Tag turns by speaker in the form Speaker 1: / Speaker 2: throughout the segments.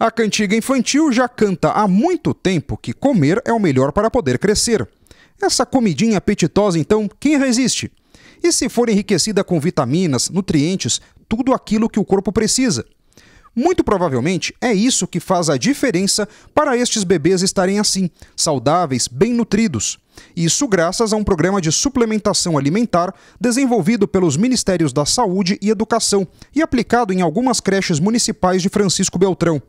Speaker 1: A cantiga infantil já canta há muito tempo que comer é o melhor para poder crescer. Essa comidinha apetitosa, então, quem resiste? E se for enriquecida com vitaminas, nutrientes, tudo aquilo que o corpo precisa? Muito provavelmente é isso que faz a diferença para estes bebês estarem assim, saudáveis, bem nutridos. Isso graças a um programa de suplementação alimentar desenvolvido pelos Ministérios da Saúde e Educação e aplicado em algumas creches municipais de Francisco Beltrão.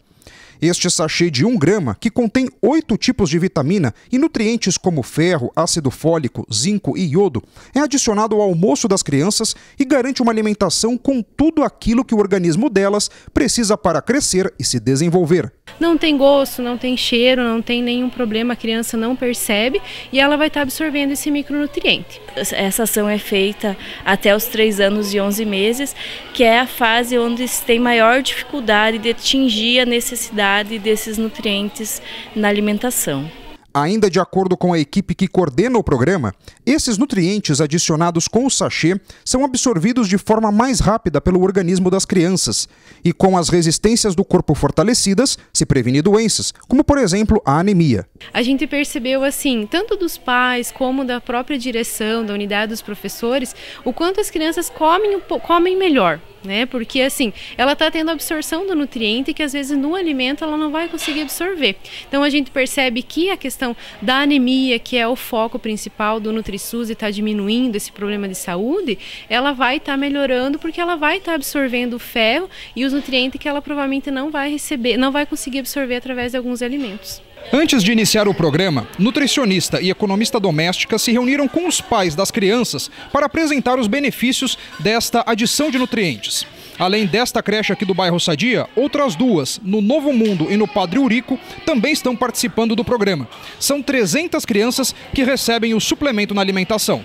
Speaker 1: Este sachê de 1 grama, que contém oito tipos de vitamina e nutrientes como ferro, ácido fólico, zinco e iodo, é adicionado ao almoço das crianças e garante uma alimentação com tudo aquilo que o organismo delas precisa para crescer e se desenvolver.
Speaker 2: Não tem gosto, não tem cheiro, não tem nenhum problema, a criança não percebe e ela vai estar absorvendo esse micronutriente. Essa ação é feita até os 3 anos e 11 meses, que é a fase onde se tem maior dificuldade de atingir a necessidade desses nutrientes na alimentação.
Speaker 1: Ainda de acordo com a equipe que coordena o programa, esses nutrientes adicionados com o sachê são absorvidos de forma mais rápida pelo organismo das crianças. E com as resistências do corpo fortalecidas, se previne doenças, como por exemplo a anemia.
Speaker 2: A gente percebeu assim, tanto dos pais como da própria direção, da unidade dos professores, o quanto as crianças comem, comem melhor, né? Porque assim, ela está tendo absorção do nutriente que às vezes no alimento ela não vai conseguir absorver. Então a gente percebe que a questão da anemia, que é o foco principal do NutriSUS e está diminuindo esse problema de saúde, ela vai estar tá melhorando porque ela vai estar tá absorvendo o ferro e os nutrientes que ela provavelmente não vai receber, não vai conseguir absorver através de alguns alimentos.
Speaker 1: Antes de iniciar o programa, nutricionista e economista doméstica se reuniram com os pais das crianças para apresentar os benefícios desta adição de nutrientes. Além desta creche aqui do bairro Sadia, outras duas, no Novo Mundo e no Padre Urico, também estão participando do programa. São 300 crianças que recebem o suplemento na alimentação.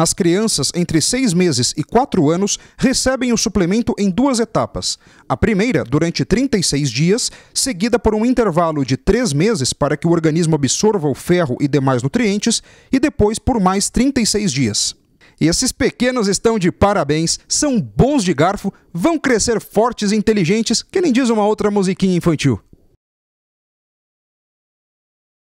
Speaker 1: As crianças entre seis meses e quatro anos recebem o suplemento em duas etapas. A primeira, durante 36 dias, seguida por um intervalo de três meses para que o organismo absorva o ferro e demais nutrientes, e depois por mais 36 dias. E esses pequenos estão de parabéns, são bons de garfo, vão crescer fortes e inteligentes, que nem diz uma outra musiquinha infantil.